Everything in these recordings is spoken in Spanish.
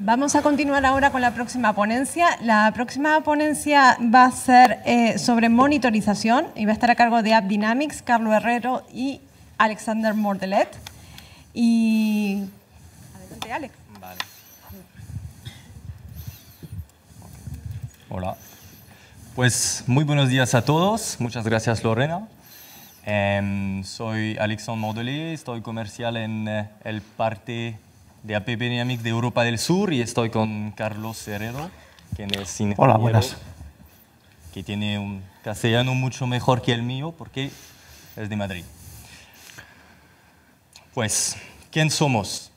Vamos a continuar ahora con la próxima ponencia. La próxima ponencia va a ser eh, sobre monitorización y va a estar a cargo de App Dynamics, Carlos Herrero y Alexander Mordelet. Y. Adelante, Alex. Hola. Pues muy buenos días a todos. Muchas gracias, Lorena. Em, soy Alexander Mordelet, estoy comercial en eh, el parte de APP de Europa del Sur y estoy con Carlos Herrero, que es Hola, buenas. Que tiene un castellano mucho mejor que el mío porque es de Madrid. Pues, ¿quién somos?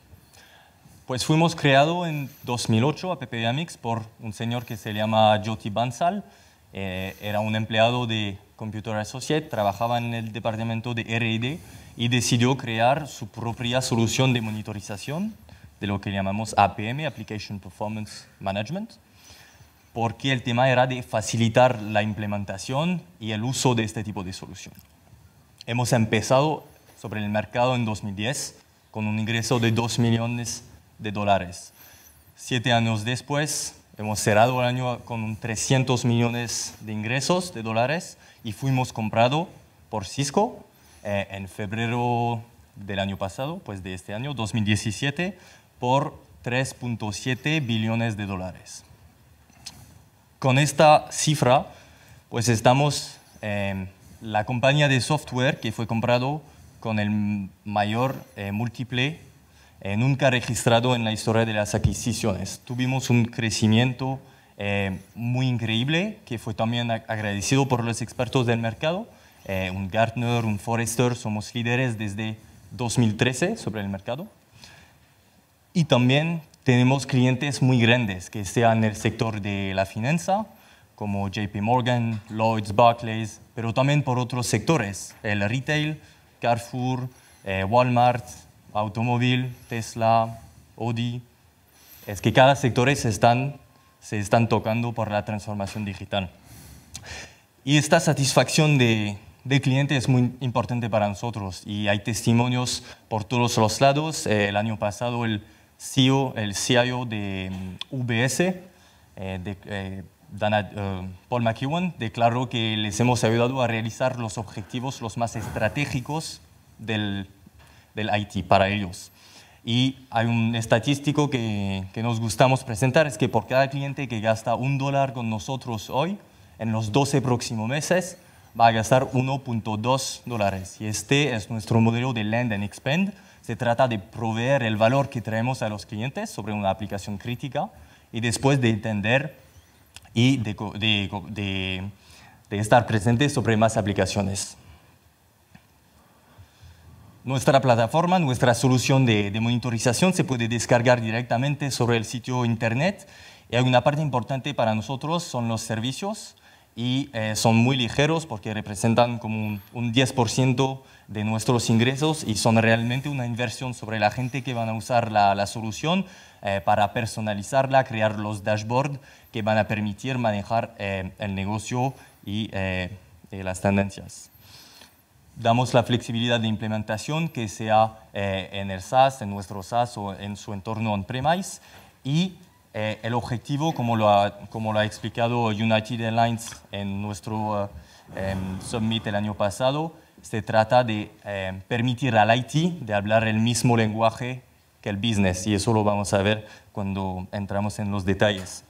Pues fuimos creados en 2008 APP por un señor que se llama Jyoti Bansal. Eh, era un empleado de Computer Associate, trabajaba en el departamento de R&D y decidió crear su propia solución de monitorización de lo que llamamos APM, Application Performance Management, porque el tema era de facilitar la implementación y el uso de este tipo de solución. Hemos empezado sobre el mercado en 2010 con un ingreso de 2 millones de dólares. Siete años después, hemos cerrado el año con 300 millones de ingresos de dólares y fuimos comprado por Cisco eh, en febrero del año pasado, pues de este año, 2017, por 3.7 billones de dólares. Con esta cifra, pues estamos eh, la compañía de software que fue comprado con el mayor eh, múltiple eh, nunca registrado en la historia de las adquisiciones. Tuvimos un crecimiento eh, muy increíble que fue también agradecido por los expertos del mercado. un Gartner, un Forrester, somos líderes desde 2013 sobre el mercado. Y también tenemos clientes muy grandes que sean en el sector de la finanza, como JP Morgan, Lloyds, Barclays, pero también por otros sectores, el retail, Carrefour, eh, Walmart, automóvil, Tesla, Audi. Es que cada sector se están, se están tocando por la transformación digital. Y esta satisfacción de, del cliente es muy importante para nosotros y hay testimonios por todos los lados. Eh, el año pasado el CEO, el CIO de mm, UBS, eh, de, eh, eh, Paul McEwan, declaró que les hemos ayudado a realizar los objetivos los más estratégicos del, del IT para ellos. Y hay un estadístico que, que, nos gustamos presentar, es que por cada cliente que gasta un dólar con nosotros hoy, en los 12 próximos meses va a gastar 1.2 dólares. Y este es nuestro modelo de Land and Expand, se trata de proveer el valor que traemos a los clientes sobre una aplicación crítica y después de entender y de, estar presente sobre más aplicaciones. Nuestra plataforma, nuestra solución de, de, monitorización se puede descargar directamente sobre el sitio Internet. Y hay una parte importante para nosotros son los servicios y eh, son muy ligeros porque representan como un, 10% de nuestros ingresos y son realmente una inversión sobre la gente que van a usar la, la solución eh, para personalizarla, crear los dashboards que van a permitir manejar eh, el negocio y, las tendencias. Damos la flexibilidad de implementación que sea en el SaaS, en nuestro SaaS o en su entorno on-premise y eh, el objetivo, como lo, ha, explicado United Airlines en nuestro eh, summit el año pasado, se trata de eh, permitir al IT de hablar el mismo lenguaje que el business, y eso lo vamos a ver cuando entramos en los detalles.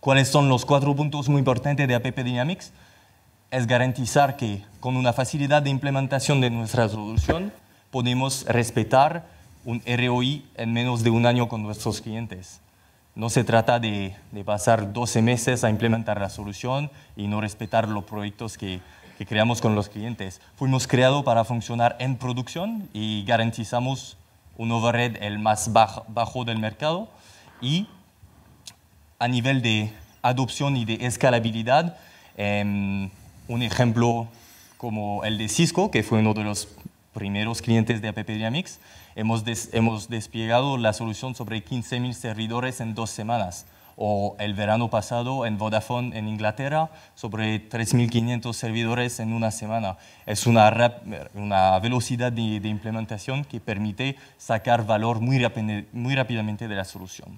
¿Cuáles son los cuatro puntos muy importantes de App Dynamics? Es garantizar que con una facilidad de implementación de nuestra solución podemos respetar un ROI en menos de un año con nuestros clientes no se trata de, pasar 12 meses a implementar la solución y no respetar los proyectos que, creamos con los clientes. Fuimos creados para funcionar en producción y garantizamos un overhead el más bajo, bajo del mercado. Y a nivel de adopción y de escalabilidad, em, un ejemplo como el de Cisco, que fue uno de los primeros clientes de App Mix hemos, hemos desplegado la solución sobre 15.000 servidores en dos semanas o el verano pasado en Vodafone en Inglaterra, sobre 3.500 servidores en una semana. Es una, una velocidad de, implementación que permite sacar valor muy, muy rápidamente de la solución.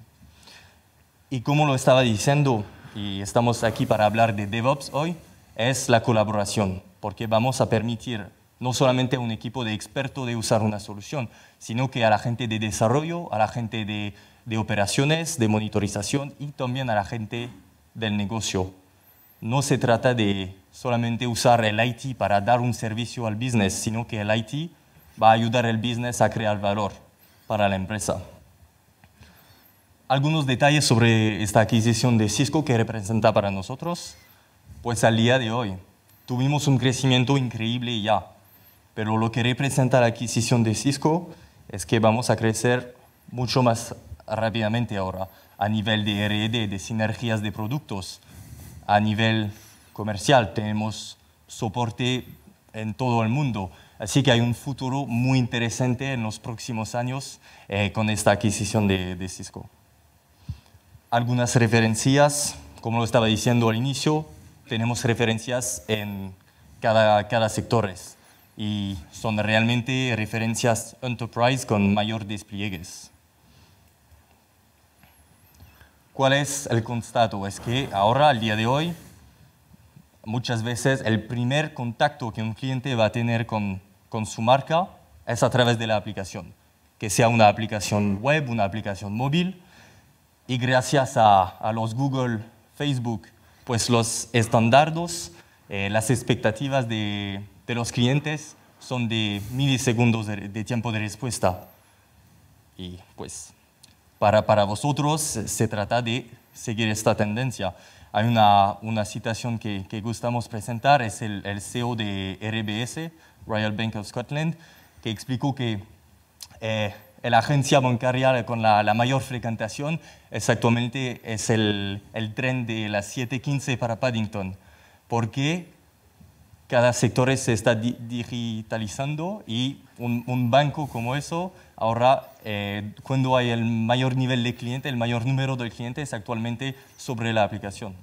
Y como lo estaba diciendo, y estamos aquí para hablar de DevOps hoy, es la colaboración, porque vamos a permitir no solamente a un equipo de expertos de usar una solución, sino que a la gente de desarrollo, a la gente de, operaciones, de monitorización y también a la gente del negocio. No se trata de solamente usar el IT para dar un servicio al business, sino que el IT va a ayudar al business a crear valor para la empresa. Algunos detalles sobre esta adquisición de Cisco que representa para nosotros, pues al día de hoy tuvimos un crecimiento increíble ya. Pero lo que representa la adquisición de Cisco es que vamos a crecer mucho más rápidamente ahora a nivel de RD, e de sinergias de productos, a nivel comercial. Tenemos soporte en todo el mundo. Así que hay un futuro muy interesante en los próximos años eh, con esta adquisición de, Cisco. Algunas referencias, como lo estaba diciendo al inicio, tenemos referencias en cada, cada sector y son realmente referencias enterprise con mayor despliegues. ¿Cuál es el constato? Es que ahora, al día de hoy, muchas veces el primer contacto que un cliente va a tener con, con su marca es a través de la aplicación, que sea una aplicación web, una aplicación móvil, y gracias a, los Google, Facebook, pues los estándares, eh, las expectativas de, de los clientes son de milisegundos de, tiempo de respuesta. Y pues para, para, vosotros se trata de seguir esta tendencia. Hay una, una citación que, gustamos presentar, es el, el, CEO de RBS, Royal Bank of Scotland, que explicó que eh, la agencia bancaria con la, mayor frecuentación exactamente es el, el tren de las 7.15 para Paddington, ¿Por qué? cada sector se está digitalizando y un, banco como eso, ahora eh, cuando hay el mayor nivel de cliente, el mayor número de clientes actualmente sobre la aplicación.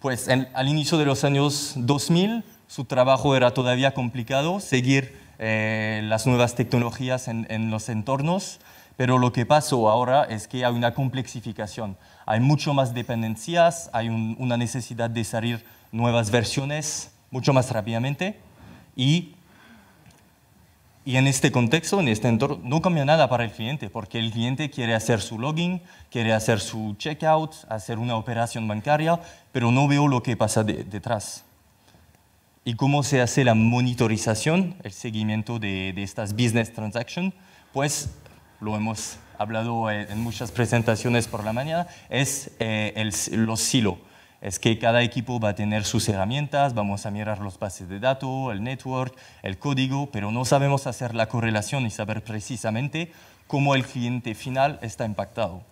Pues al inicio de los años 2000, su trabajo era todavía complicado, seguir eh, las nuevas tecnologías en, en los entornos, pero lo que pasó ahora es que hay una complexificación hay mucho más dependencias, hay una necesidad de salir nuevas versiones mucho más rápidamente y, y en este contexto, en este entorno, no cambia nada para el cliente porque el cliente quiere hacer su login, quiere hacer su checkout, hacer una operación bancaria, pero no veo lo que pasa detrás. ¿Y cómo se hace la monitorización, el seguimiento de, de estas business transactions? Pues lo hemos hablado eh, en muchas presentaciones por la mañana, es eh, el, los silos es que cada equipo va a tener sus herramientas, vamos a mirar los bases de datos, el network, el código, pero no sabemos hacer la correlación y saber precisamente cómo el cliente final está impactado.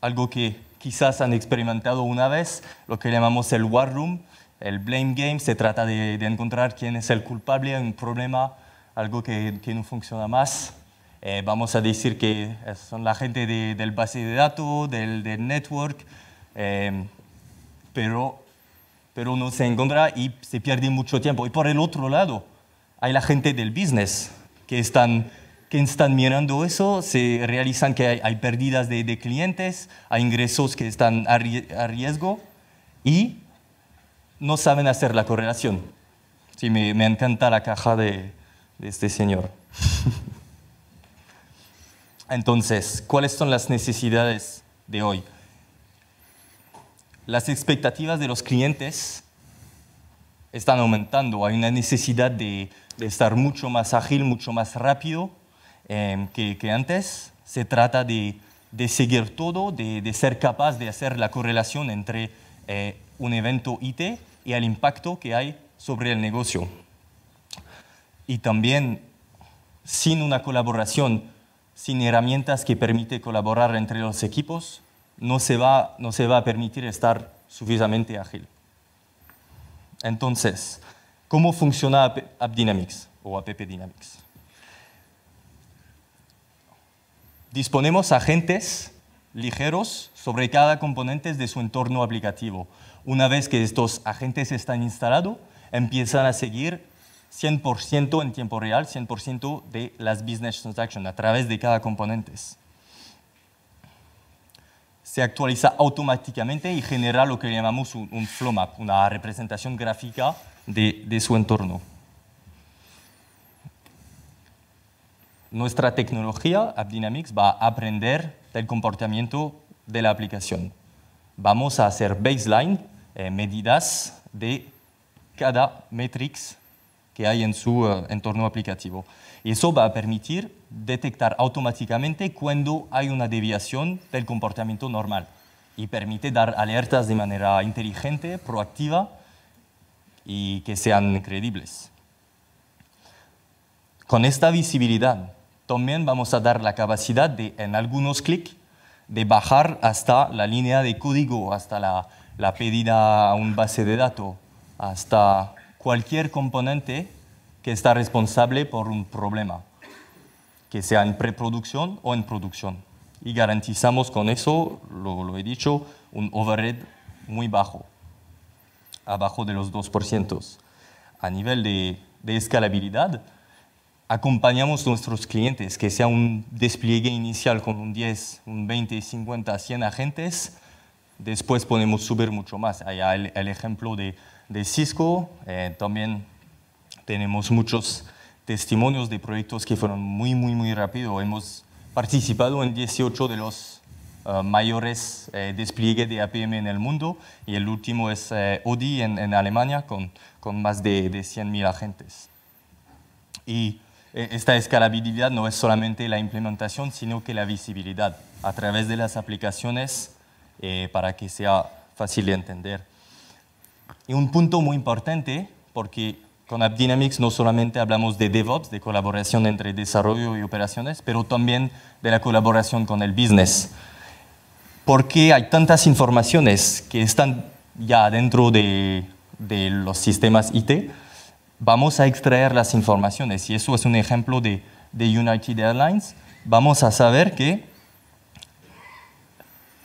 Algo que quizás han experimentado una vez, lo que llamamos el war room, el blame game, se trata de, encontrar quién es el culpable en un problema, algo que no funciona más. Eh, vamos a decir que son la gente de, del base de datos, del, network, eh, pero, pero no se encuentra y se pierde mucho tiempo. Y por el otro lado, hay la gente del business que están, que están mirando eso, se realizan que hay, pérdidas de, clientes, hay ingresos que están a, riesgo y no saben hacer la correlación. Sí, me, encanta la caja de este señor. Entonces, ¿cuáles son las necesidades de hoy? Las expectativas de los clientes están aumentando. Hay una necesidad de, estar mucho más ágil, mucho más rápido em, que, antes. Se trata de, seguir todo, de, ser capaz de hacer la correlación entre eh, un evento IT y el impacto que hay sobre el negocio. Y también, sin una colaboración sin herramientas que permite colaborar entre los equipos, no se va, no se va a permitir estar suficientemente ágil. Entonces, ¿cómo funciona AppDynamics? Dynamics o App Dynamics? Disponemos agentes ligeros sobre cada componente de su entorno aplicativo. Una vez que estos agentes están instalados, empiezan a seguir 100% en tiempo real, 100% de las business transactions a través de cada componente. Se actualiza automáticamente y genera lo que llamamos un, flow map, una representación gráfica de, su entorno. Nuestra tecnología, AppDynamics, va a aprender del comportamiento de la aplicación. Vamos a hacer baseline, eh, medidas de cada matrix que hay en su eh, entorno aplicativo. Eso va a permitir detectar automáticamente cuando hay una deviación del comportamiento normal y permite dar alertas de manera inteligente, proactiva y que sean creíbles. Con esta visibilidad también vamos a dar la capacidad de, en algunos clics, de bajar hasta la línea de código, hasta la, la pedida a un base de datos, hasta cualquier componente que está responsable por un problema, que sea en preproducción o en producción. Y garantizamos con eso, lo, lo he dicho, un overhead muy bajo, abajo de los 2%. A nivel de, escalabilidad, acompañamos a nuestros clientes, que sea un despliegue inicial con un 10, un 20, 50, 100 agentes, después podemos subir mucho más. Hay el ejemplo de de Cisco. Eh, también tenemos muchos testimonios de proyectos que fueron muy, muy, muy rápido. Hemos participado en 18 de los eh, mayores eh, despliegues de APM en el mundo y el último es ODI en, Alemania con, más de, de 100.000 agentes. Y esta escalabilidad no es solamente la implementación, sino que la visibilidad a través de las aplicaciones para que sea fácil de entender. Y un punto muy importante, porque con AppDynamics Dynamics no solamente hablamos de DevOps, de colaboración entre desarrollo y operaciones, pero también de la colaboración con el business. Porque hay tantas informaciones que están ya dentro de, de los sistemas IT, vamos a extraer las informaciones. Y eso es un ejemplo de, de United Airlines. Vamos a saber que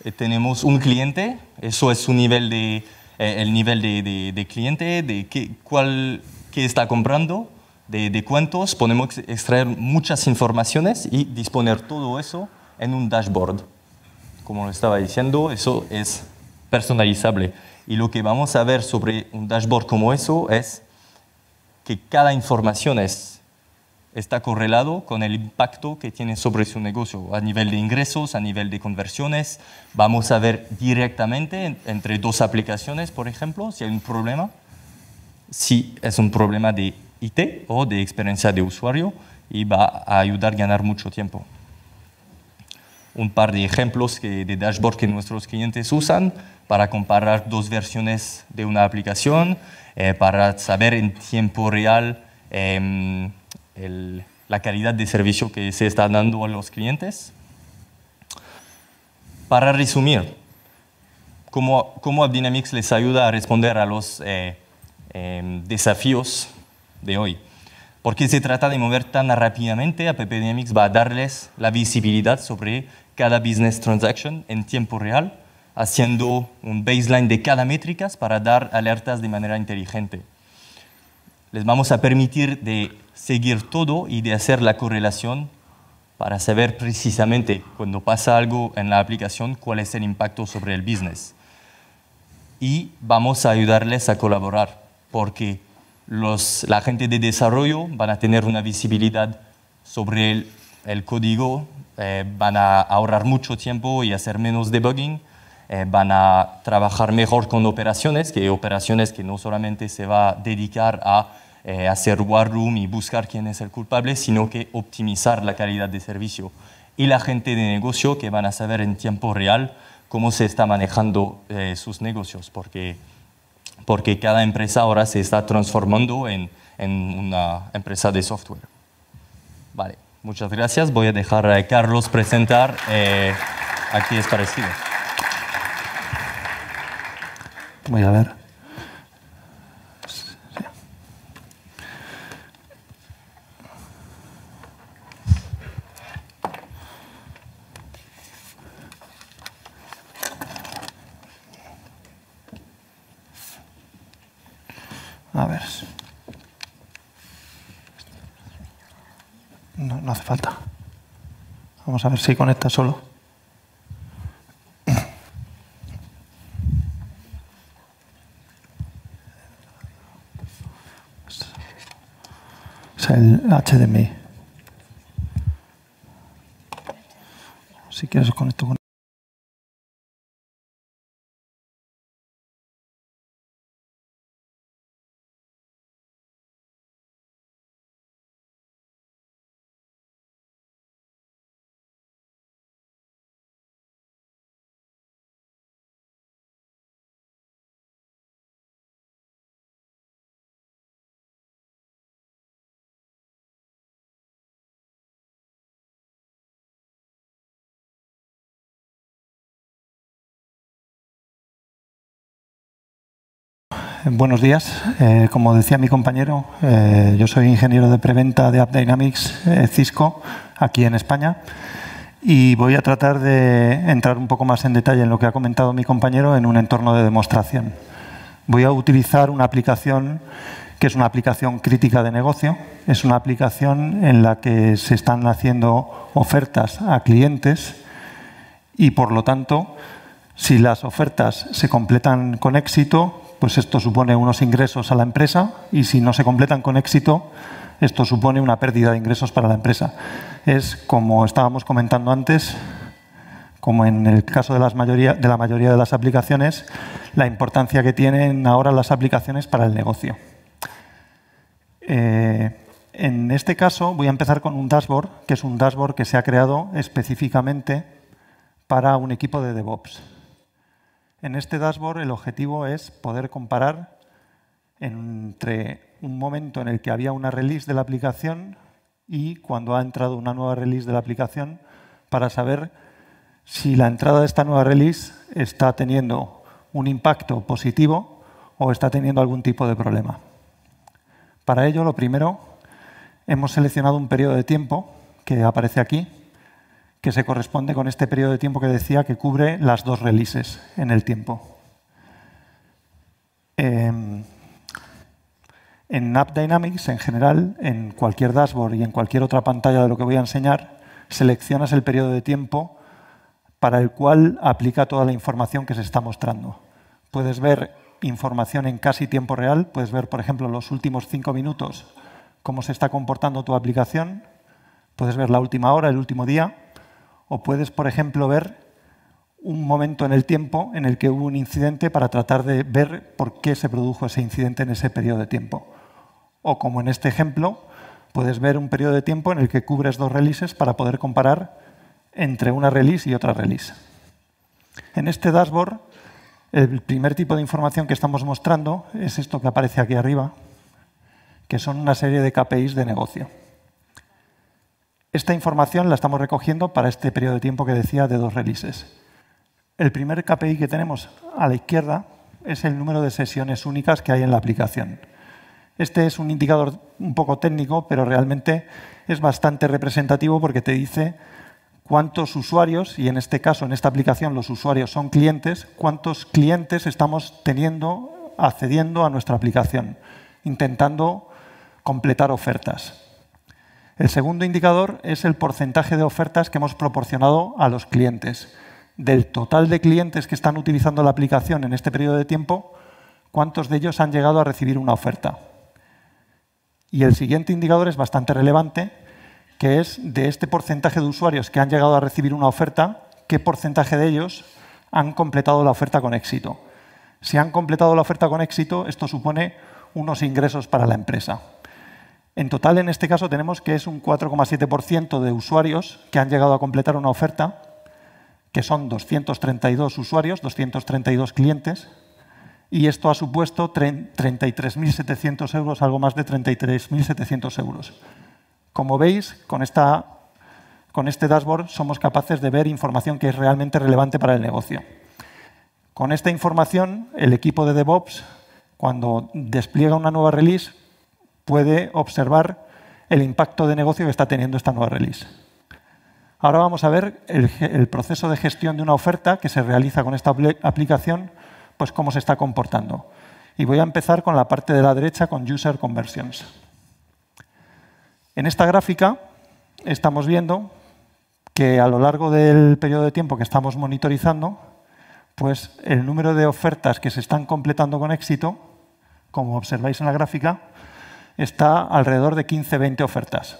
eh, tenemos un cliente, eso es su nivel de, eh, el nivel de, cliente, de qué, cuál, qué está comprando, de, de, cuántos, podemos extraer muchas informaciones y disponer todo eso en un dashboard. Como lo estaba diciendo, eso es personalizable. Y lo que vamos a ver sobre un dashboard como eso es que cada información es está correlado con el impacto que tiene sobre su negocio a nivel de ingresos, a nivel de conversiones. Vamos a ver directamente entre dos aplicaciones, por ejemplo, si hay un problema, si es un problema de IT o de experiencia de usuario y va a ayudar a ganar mucho tiempo. Un par de ejemplos que, de dashboard que nuestros clientes usan para comparar dos versiones de una aplicación, eh, para saber en tiempo real em, la calidad de servicio que se está dando a los clientes. Para resumir, cómo, cómo AppDynamics les ayuda a responder a los eh, em, desafíos de hoy. Porque se trata de mover tan rápidamente, AppDynamics Dynamics va a darles la visibilidad sobre cada business transaction en tiempo real, haciendo un baseline de cada métricas para dar alertas de manera inteligente. Les vamos a permitir de seguir todo y de hacer la correlación para saber precisamente cuando pasa algo en la aplicación cuál es el impacto sobre el business. Y vamos a ayudarles a colaborar porque los, la gente de desarrollo van a tener una visibilidad sobre el, código, eh, van a ahorrar mucho tiempo y hacer menos debugging, eh, van a trabajar mejor con operaciones, que operaciones que no solamente se va a dedicar a eh, hacer war room y buscar quién es el culpable, sino que optimizar la calidad de servicio. Y la gente de negocio que van a saber en tiempo real cómo se está manejando eh, sus negocios, porque, porque cada empresa ahora se está transformando en, una empresa de software. Vale, muchas gracias. Voy a dejar a Carlos presentar. Eh, aquí es parecido. Voy a ver. A ver. No, hace falta. Vamos a ver si conecta solo. Es el HDMI. Si quieres conecto con Eh, buenos días. Eh, como decía mi compañero, eh, yo soy ingeniero de preventa de AppDynamics Dynamics, Cisco, aquí en España, y voy a tratar de entrar un poco más en detalle en lo que ha comentado mi compañero en un entorno de demostración. Voy a utilizar una aplicación que es una aplicación crítica de negocio, es una aplicación en la que se están haciendo ofertas a clientes y, por lo tanto, si las ofertas se completan con éxito, pues esto supone unos ingresos a la empresa y si no se completan con éxito, esto supone una pérdida de ingresos para la empresa. Es, como estábamos comentando antes, como en el caso de, de la mayoría de las aplicaciones, la importancia que tienen ahora las aplicaciones para el negocio. Eh, en este caso voy a empezar con un dashboard, que es un dashboard que se ha creado específicamente para un equipo de DevOps. En este dashboard el objetivo es poder comparar entre un momento en el que había una release de la aplicación y cuando ha entrado una nueva release de la aplicación para saber si la entrada de esta nueva release está teniendo un impacto positivo o está teniendo algún tipo de problema. Para ello, lo primero, hemos seleccionado un periodo de tiempo que aparece aquí, que se corresponde con este periodo de tiempo que decía que cubre las dos releases en el tiempo. Em, en App Dynamics, en general, en cualquier dashboard y en cualquier otra pantalla de lo que voy a enseñar, seleccionas el periodo de tiempo para el cual aplica toda la información que se está mostrando. Puedes ver información en casi tiempo real, puedes ver, por ejemplo, los últimos cinco minutos, cómo se está comportando tu aplicación, puedes ver la última hora, el último día, o puedes, por ejemplo, ver un momento en el tiempo en el que hubo un incidente para tratar de ver por qué se produjo ese incidente en ese periodo de tiempo. O como en este ejemplo, puedes ver un periodo de tiempo en el que cubres dos releases para poder comparar entre una release y otra release. En este dashboard, el primer tipo de información que estamos mostrando es esto que aparece aquí arriba, que son una serie de KPIs de negocio. Esta información la estamos recogiendo para este periodo de tiempo que decía de dos releases. El primer KPI que tenemos a la izquierda es el número de sesiones únicas que hay en la aplicación. Este es un indicador un poco técnico, pero realmente es bastante representativo porque te dice cuántos usuarios, y en este caso, en esta aplicación, los usuarios son clientes, cuántos clientes estamos teniendo accediendo a nuestra aplicación, intentando completar ofertas. El segundo indicador es el porcentaje de ofertas que hemos proporcionado a los clientes. Del total de clientes que están utilizando la aplicación en este periodo de tiempo, ¿cuántos de ellos han llegado a recibir una oferta? Y el siguiente indicador es bastante relevante, que es de este porcentaje de usuarios que han llegado a recibir una oferta, qué porcentaje de ellos han completado la oferta con éxito. Si han completado la oferta con éxito, esto supone unos ingresos para la empresa. En total, en este caso, tenemos que es un 4,7% de usuarios que han llegado a completar una oferta, que son 232 usuarios, 232 clientes, y esto ha supuesto 33.700 euros, algo más de 33.700 euros. Como veis, con, esta, con este dashboard somos capaces de ver información que es realmente relevante para el negocio. Con esta información, el equipo de DevOps, cuando despliega una nueva release, puede observar el impacto de negocio que está teniendo esta nueva release. Ahora vamos a ver el, proceso de gestión de una oferta que se realiza con esta aplicación, pues cómo se está comportando. Y voy a empezar con la parte de la derecha, con User Conversions. En esta gráfica estamos viendo que a lo largo del periodo de tiempo que estamos monitorizando, pues el número de ofertas que se están completando con éxito, como observáis en la gráfica, está alrededor de 15-20 ofertas.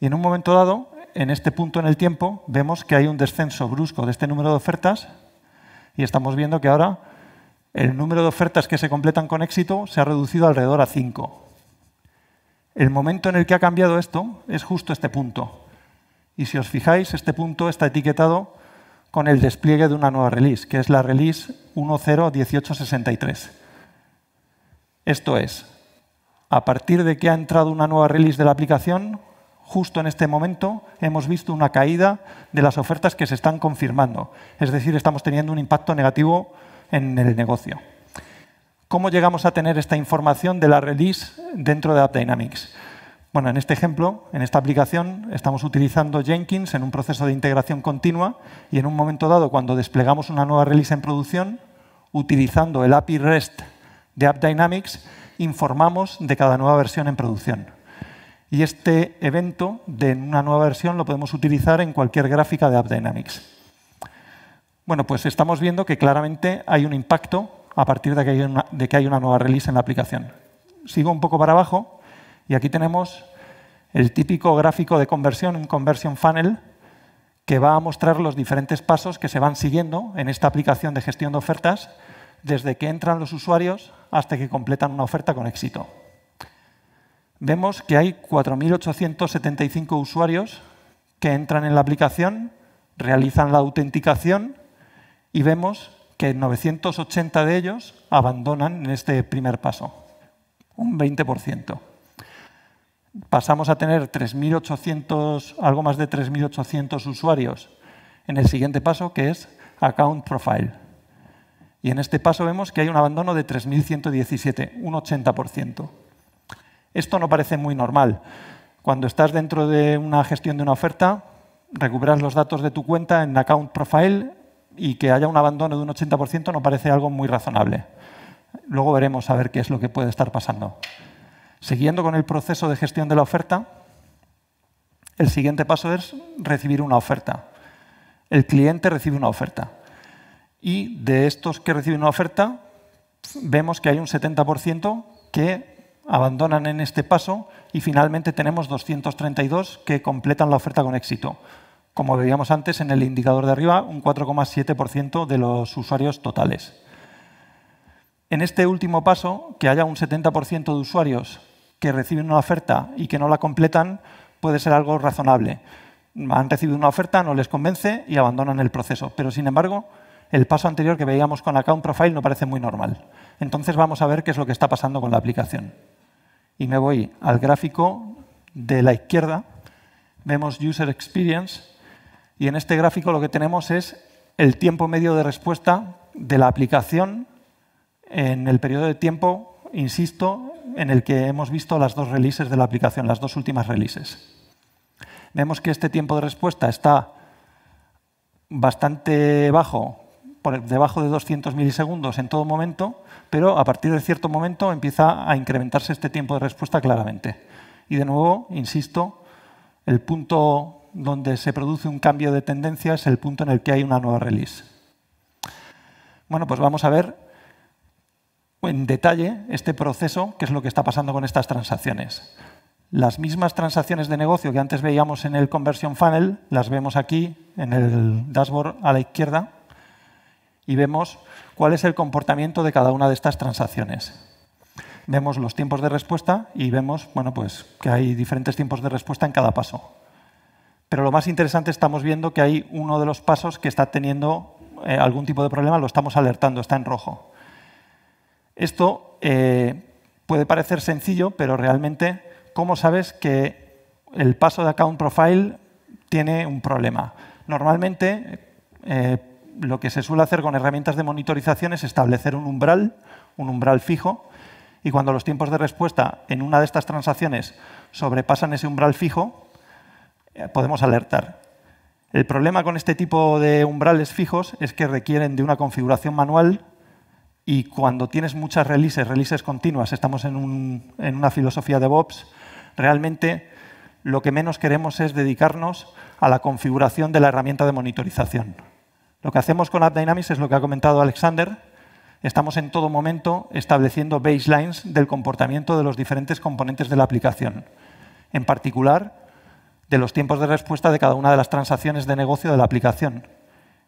Y en un momento dado, en este punto en el tiempo, vemos que hay un descenso brusco de este número de ofertas y estamos viendo que ahora el número de ofertas que se completan con éxito se ha reducido alrededor a 5. El momento en el que ha cambiado esto es justo este punto. Y si os fijáis, este punto está etiquetado con el despliegue de una nueva release, que es la release 1.0.1863. Esto es, a partir de que ha entrado una nueva release de la aplicación, justo en este momento hemos visto una caída de las ofertas que se están confirmando. Es decir, estamos teniendo un impacto negativo en el negocio. ¿Cómo llegamos a tener esta información de la release dentro de AppDynamics? Bueno, en este ejemplo, en esta aplicación, estamos utilizando Jenkins en un proceso de integración continua y en un momento dado, cuando desplegamos una nueva release en producción, utilizando el API REST de AppDynamics, informamos de cada nueva versión en producción. Y este evento de una nueva versión lo podemos utilizar en cualquier gráfica de App Dynamics. Bueno, pues estamos viendo que claramente hay un impacto a partir de que hay una, de que hay una nueva release en la aplicación. Sigo un poco para abajo y aquí tenemos el típico gráfico de conversión, un conversion funnel, que va a mostrar los diferentes pasos que se van siguiendo en esta aplicación de gestión de ofertas desde que entran los usuarios hasta que completan una oferta con éxito. Vemos que hay 4.875 usuarios que entran en la aplicación, realizan la autenticación y vemos que 980 de ellos abandonan en este primer paso, un 20%. Pasamos a tener 3.800, algo más de 3.800 usuarios en el siguiente paso, que es Account Profile y en este paso vemos que hay un abandono de 3.117, un 80%. Esto no parece muy normal. Cuando estás dentro de una gestión de una oferta, recuperas los datos de tu cuenta en Account Profile y que haya un abandono de un 80% no parece algo muy razonable. Luego veremos a ver qué es lo que puede estar pasando. Siguiendo con el proceso de gestión de la oferta, el siguiente paso es recibir una oferta. El cliente recibe una oferta. Y de estos que reciben una oferta, vemos que hay un 70% que abandonan en este paso y finalmente tenemos 232 que completan la oferta con éxito. Como veíamos antes en el indicador de arriba, un 4,7% de los usuarios totales. En este último paso, que haya un 70% de usuarios que reciben una oferta y que no la completan, puede ser algo razonable. Han recibido una oferta, no les convence y abandonan el proceso. Pero, sin embargo, el paso anterior que veíamos con Account Profile no parece muy normal. Entonces vamos a ver qué es lo que está pasando con la aplicación. Y me voy al gráfico de la izquierda, vemos User Experience, y en este gráfico lo que tenemos es el tiempo medio de respuesta de la aplicación en el periodo de tiempo, insisto, en el que hemos visto las dos releases de la aplicación, las dos últimas releases. Vemos que este tiempo de respuesta está bastante bajo por debajo de 200 milisegundos en todo momento, pero a partir de cierto momento empieza a incrementarse este tiempo de respuesta claramente. Y de nuevo, insisto, el punto donde se produce un cambio de tendencia es el punto en el que hay una nueva release. Bueno, pues vamos a ver en detalle este proceso, qué es lo que está pasando con estas transacciones. Las mismas transacciones de negocio que antes veíamos en el conversion funnel, las vemos aquí en el dashboard a la izquierda, y vemos cuál es el comportamiento de cada una de estas transacciones. Vemos los tiempos de respuesta y vemos bueno, pues, que hay diferentes tiempos de respuesta en cada paso. Pero lo más interesante estamos viendo que hay uno de los pasos que está teniendo eh, algún tipo de problema, lo estamos alertando, está en rojo. Esto eh, puede parecer sencillo, pero realmente, ¿cómo sabes que el paso de account profile tiene un problema? Normalmente, eh, lo que se suele hacer con herramientas de monitorización es establecer un umbral, un umbral fijo, y cuando los tiempos de respuesta en una de estas transacciones sobrepasan ese umbral fijo, eh, podemos alertar. El problema con este tipo de umbrales fijos es que requieren de una configuración manual y cuando tienes muchas releases, releases continuas, estamos en, una filosofía de DevOps, realmente lo que menos queremos es dedicarnos a la configuración de la herramienta de monitorización. Lo que hacemos con AppDynamics es lo que ha comentado Alexander. Estamos en todo momento estableciendo baselines del comportamiento de los diferentes componentes de la aplicación. En particular, de los tiempos de respuesta de cada una de las transacciones de negocio de la aplicación.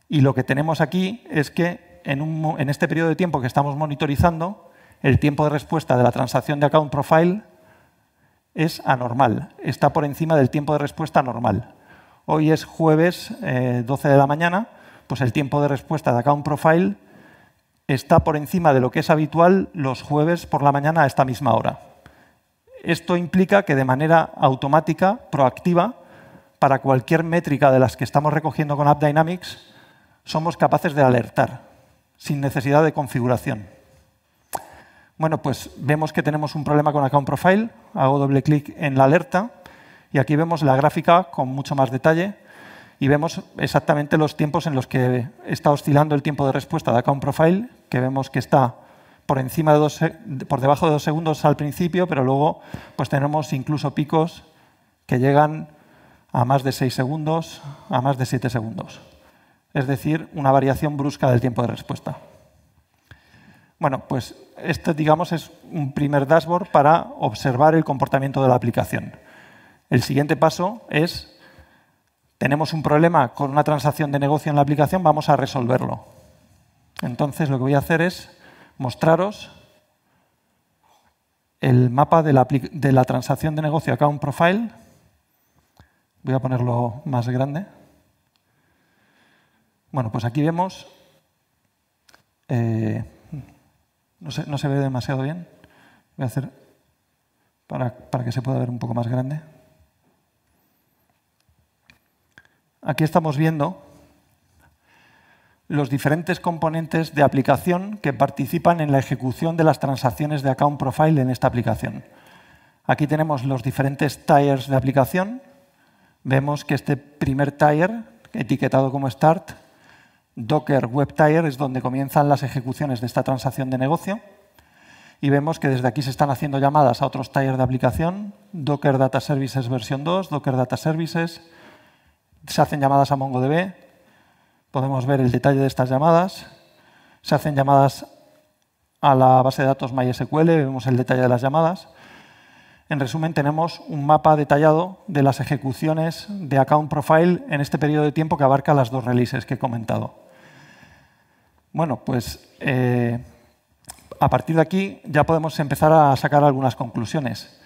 Y lo que tenemos aquí es que en, este periodo de tiempo que estamos monitorizando, el tiempo de respuesta de la transacción de account profile es anormal, está por encima del tiempo de respuesta normal. Hoy es jueves 12 eh, de la mañana, pues el tiempo de respuesta de Account Profile está por encima de lo que es habitual los jueves por la mañana a esta misma hora. Esto implica que de manera automática, proactiva, para cualquier métrica de las que estamos recogiendo con AppDynamics, somos capaces de alertar, sin necesidad de configuración. Bueno, pues vemos que tenemos un problema con Account Profile. Hago doble clic en la alerta y aquí vemos la gráfica con mucho más detalle y vemos exactamente los tiempos en los que está oscilando el tiempo de respuesta de account profile, que vemos que está por, encima de por debajo de dos segundos al principio, pero luego pues tenemos incluso picos que llegan a más de seis segundos, a más de siete segundos. Es decir, una variación brusca del tiempo de respuesta. Bueno, pues este, digamos, es un primer dashboard para observar el comportamiento de la aplicación. El siguiente paso es tenemos un problema con una transacción de negocio en la aplicación, vamos a resolverlo. Entonces lo que voy a hacer es mostraros el mapa de la, transacción de negocio Acá un profile. Voy a ponerlo más grande. Bueno, pues aquí vemos, eh, no, se, ve demasiado bien, voy a hacer para que se pueda ver un poco más grande. Aquí estamos viendo los diferentes componentes de aplicación que participan en la ejecución de las transacciones de account profile en esta aplicación. Aquí tenemos los diferentes tiers de aplicación. Vemos que este primer tier, etiquetado como start, Docker Web Tier es donde comienzan las ejecuciones de esta transacción de negocio. Y vemos que desde aquí se están haciendo llamadas a otros tiers de aplicación, Docker Data Services versión 2, Docker Data Services, se hacen llamadas a MongoDB, podemos ver el detalle de estas llamadas, se hacen llamadas a la base de datos MySQL, vemos el detalle de las llamadas. En resumen, tenemos un mapa detallado de las ejecuciones de account profile en este periodo de tiempo que abarca las dos releases que he comentado. Bueno, pues eh, a partir de aquí ya podemos empezar a sacar algunas conclusiones.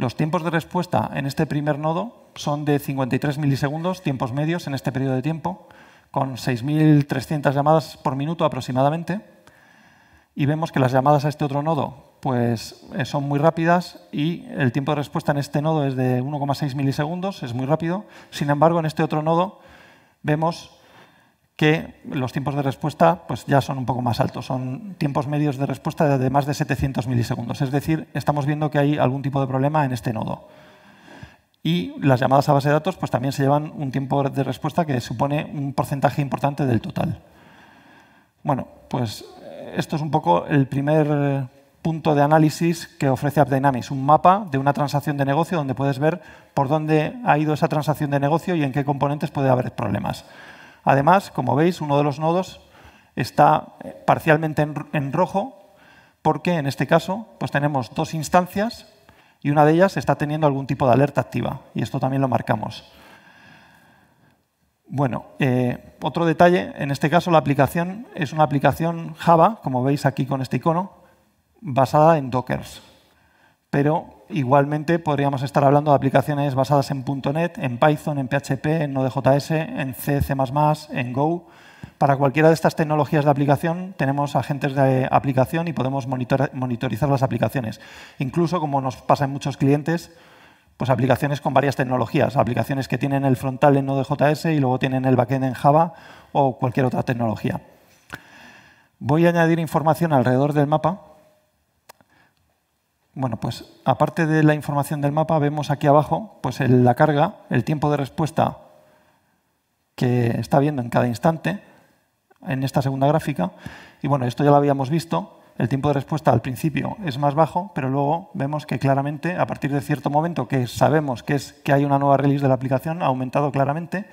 Los tiempos de respuesta en este primer nodo son de 53 milisegundos, tiempos medios en este periodo de tiempo, con 6.300 llamadas por minuto aproximadamente. Y vemos que las llamadas a este otro nodo pues, eh, son muy rápidas y el tiempo de respuesta en este nodo es de 1,6 milisegundos, es muy rápido. Sin embargo, en este otro nodo vemos que los tiempos de respuesta pues, ya son un poco más altos, son tiempos medios de respuesta de más de 700 milisegundos. Es decir, estamos viendo que hay algún tipo de problema en este nodo. Y las llamadas a base de datos pues, también se llevan un tiempo de respuesta que supone un porcentaje importante del total. Bueno, pues esto es un poco el primer punto de análisis que ofrece AppDynamics, un mapa de una transacción de negocio donde puedes ver por dónde ha ido esa transacción de negocio y en qué componentes puede haber problemas. Además, como veis, uno de los nodos está parcialmente en, rojo porque en este caso pues tenemos dos instancias y una de ellas está teniendo algún tipo de alerta activa y esto también lo marcamos. Bueno, eh, otro detalle, en este caso la aplicación es una aplicación Java, como veis aquí con este icono, basada en Dockers pero igualmente podríamos estar hablando de aplicaciones basadas en .NET, en Python, en PHP, en Node.js, en C, C++, en Go. Para cualquiera de estas tecnologías de aplicación tenemos agentes de aplicación y podemos monitorizar las aplicaciones. Incluso, como nos pasa en muchos clientes, pues aplicaciones con varias tecnologías, aplicaciones que tienen el frontal en Node.js y luego tienen el backend en Java o cualquier otra tecnología. Voy a añadir información alrededor del mapa bueno, pues aparte de la información del mapa, vemos aquí abajo pues la carga, el tiempo de respuesta que está viendo en cada instante en esta segunda gráfica. Y bueno, esto ya lo habíamos visto. El tiempo de respuesta al principio es más bajo, pero luego vemos que claramente, a partir de cierto momento que sabemos que, es, que hay una nueva release de la aplicación, ha aumentado claramente.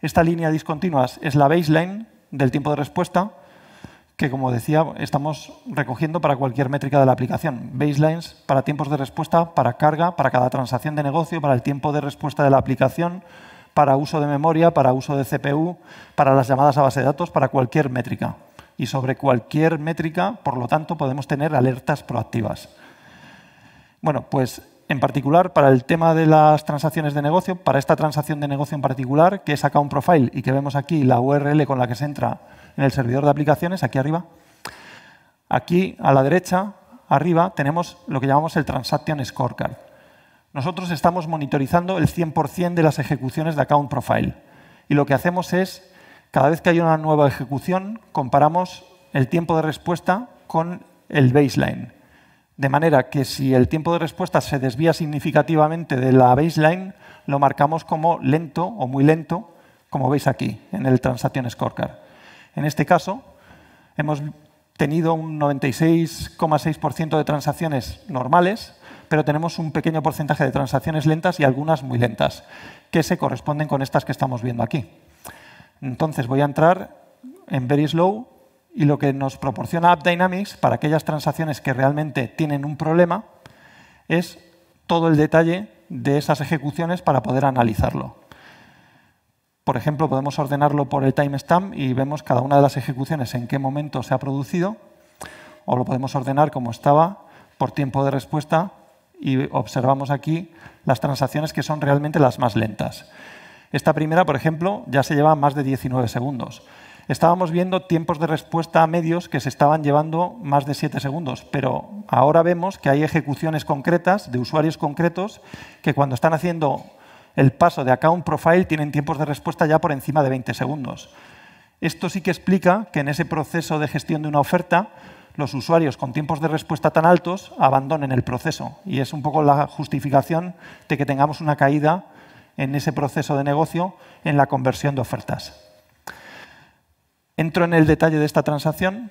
Esta línea discontinua es la baseline del tiempo de respuesta, que como decía, estamos recogiendo para cualquier métrica de la aplicación. Baselines para tiempos de respuesta, para carga, para cada transacción de negocio, para el tiempo de respuesta de la aplicación, para uso de memoria, para uso de CPU, para las llamadas a base de datos, para cualquier métrica. Y sobre cualquier métrica, por lo tanto, podemos tener alertas proactivas. Bueno, pues en particular para el tema de las transacciones de negocio, para esta transacción de negocio en particular, que es acá un profile y que vemos aquí la URL con la que se entra en el servidor de aplicaciones, aquí arriba. Aquí, a la derecha, arriba, tenemos lo que llamamos el Transaction Scorecard. Nosotros estamos monitorizando el 100% de las ejecuciones de Account Profile. Y lo que hacemos es, cada vez que hay una nueva ejecución, comparamos el tiempo de respuesta con el baseline. De manera que si el tiempo de respuesta se desvía significativamente de la baseline, lo marcamos como lento o muy lento, como veis aquí, en el Transaction Scorecard. En este caso, hemos tenido un 96,6% de transacciones normales, pero tenemos un pequeño porcentaje de transacciones lentas y algunas muy lentas, que se corresponden con estas que estamos viendo aquí. Entonces voy a entrar en Very Slow y lo que nos proporciona AppDynamics para aquellas transacciones que realmente tienen un problema es todo el detalle de esas ejecuciones para poder analizarlo. Por ejemplo, podemos ordenarlo por el timestamp y vemos cada una de las ejecuciones en qué momento se ha producido, o lo podemos ordenar como estaba por tiempo de respuesta y observamos aquí las transacciones que son realmente las más lentas. Esta primera, por ejemplo, ya se lleva más de 19 segundos. Estábamos viendo tiempos de respuesta a medios que se estaban llevando más de 7 segundos, pero ahora vemos que hay ejecuciones concretas de usuarios concretos que cuando están haciendo el paso de acá un profile tienen tiempos de respuesta ya por encima de 20 segundos. Esto sí que explica que en ese proceso de gestión de una oferta, los usuarios con tiempos de respuesta tan altos abandonen el proceso. Y es un poco la justificación de que tengamos una caída en ese proceso de negocio en la conversión de ofertas. Entro en el detalle de esta transacción.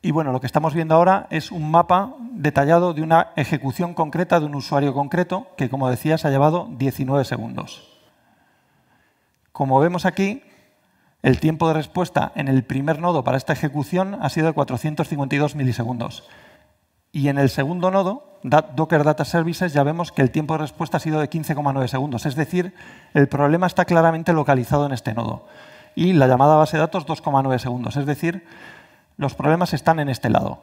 Y bueno, lo que estamos viendo ahora es un mapa detallado de una ejecución concreta de un usuario concreto que, como decía, se ha llevado 19 segundos. Como vemos aquí, el tiempo de respuesta en el primer nodo para esta ejecución ha sido de 452 milisegundos. Y en el segundo nodo, Docker Data Services, ya vemos que el tiempo de respuesta ha sido de 15,9 segundos. Es decir, el problema está claramente localizado en este nodo. Y la llamada a base de datos 2,9 segundos. Es decir, los problemas están en este lado.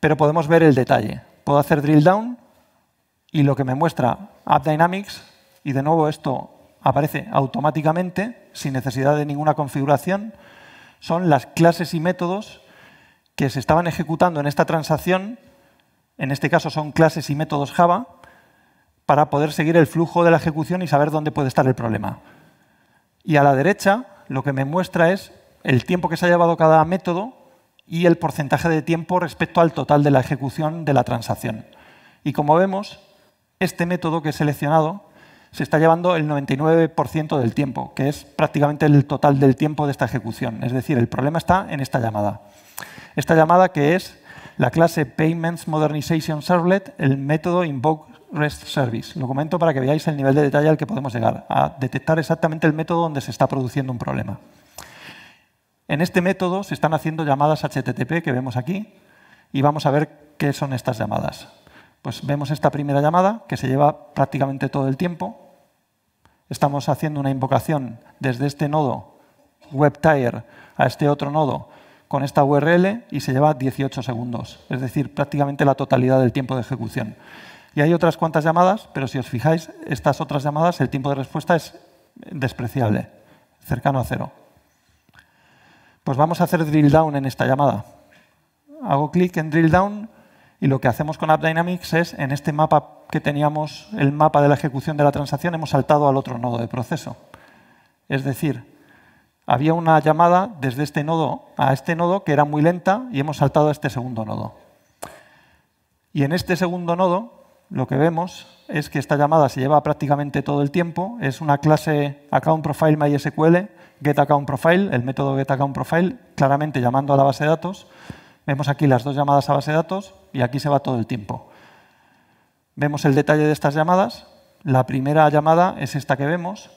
Pero podemos ver el detalle. Puedo hacer drill down y lo que me muestra AppDynamics, y de nuevo esto aparece automáticamente, sin necesidad de ninguna configuración, son las clases y métodos que se estaban ejecutando en esta transacción, en este caso son clases y métodos Java, para poder seguir el flujo de la ejecución y saber dónde puede estar el problema. Y a la derecha lo que me muestra es el tiempo que se ha llevado cada método y el porcentaje de tiempo respecto al total de la ejecución de la transacción. Y como vemos, este método que he seleccionado se está llevando el 99% del tiempo, que es prácticamente el total del tiempo de esta ejecución. Es decir, el problema está en esta llamada. Esta llamada que es la clase Payments Modernization Servlet, el método invoke REST service. Lo comento para que veáis el nivel de detalle al que podemos llegar, a detectar exactamente el método donde se está produciendo un problema. En este método se están haciendo llamadas HTTP que vemos aquí y vamos a ver qué son estas llamadas. Pues vemos esta primera llamada que se lleva prácticamente todo el tiempo. Estamos haciendo una invocación desde este nodo WebTire a este otro nodo con esta URL y se lleva 18 segundos, es decir, prácticamente la totalidad del tiempo de ejecución. Y hay otras cuantas llamadas, pero si os fijáis, estas otras llamadas, el tiempo de respuesta es despreciable, cercano a cero. Pues vamos a hacer drill down en esta llamada. Hago clic en drill down y lo que hacemos con AppDynamics es, en este mapa que teníamos, el mapa de la ejecución de la transacción, hemos saltado al otro nodo de proceso. Es decir, había una llamada desde este nodo a este nodo que era muy lenta y hemos saltado a este segundo nodo. Y en este segundo nodo lo que vemos es que esta llamada se lleva prácticamente todo el tiempo. Es una clase profile MySQL, getAccountProfile, el método getAccountProfile, claramente llamando a la base de datos. Vemos aquí las dos llamadas a base de datos y aquí se va todo el tiempo. Vemos el detalle de estas llamadas. La primera llamada es esta que vemos.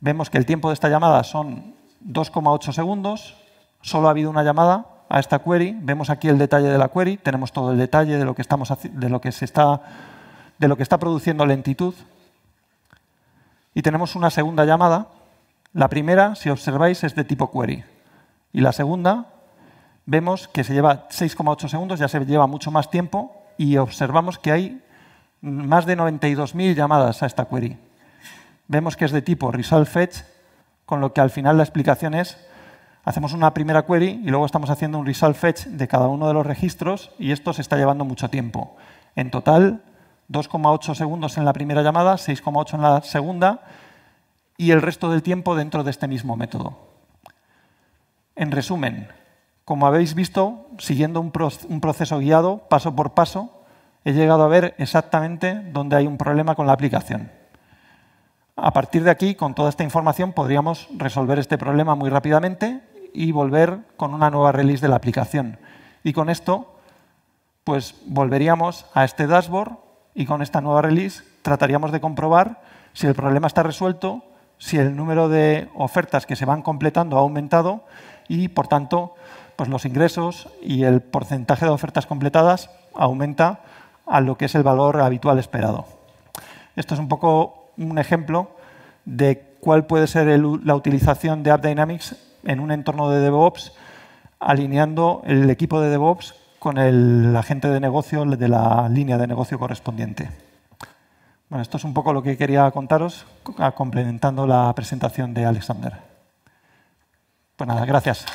Vemos que el tiempo de esta llamada son 2,8 segundos. Solo ha habido una llamada a esta query, vemos aquí el detalle de la query, tenemos todo el detalle de lo que, estamos, de lo que, se está, de lo que está produciendo lentitud. Y tenemos una segunda llamada. La primera, si observáis, es de tipo query. Y la segunda, vemos que se lleva 6,8 segundos, ya se lleva mucho más tiempo, y observamos que hay más de 92.000 llamadas a esta query. Vemos que es de tipo result fetch, con lo que al final la explicación es hacemos una primera query y luego estamos haciendo un result fetch de cada uno de los registros y esto se está llevando mucho tiempo. En total, 2,8 segundos en la primera llamada, 6,8 en la segunda y el resto del tiempo dentro de este mismo método. En resumen, como habéis visto, siguiendo un, proceso guiado, paso por paso, he llegado a ver exactamente dónde hay un problema con la aplicación. A partir de aquí, con toda esta información, podríamos resolver este problema muy rápidamente y volver con una nueva release de la aplicación. Y con esto, pues volveríamos a este dashboard y con esta nueva release trataríamos de comprobar si el problema está resuelto, si el número de ofertas que se van completando ha aumentado y, por tanto, pues los ingresos y el porcentaje de ofertas completadas aumenta a lo que es el valor habitual esperado. Esto es un poco un ejemplo de cuál puede ser la utilización de AppDynamics en un entorno de DevOps, alineando el equipo de DevOps con el agente de negocio de la línea de negocio correspondiente. Bueno, esto es un poco lo que quería contaros, complementando la presentación de Alexander. Pues nada, gracias.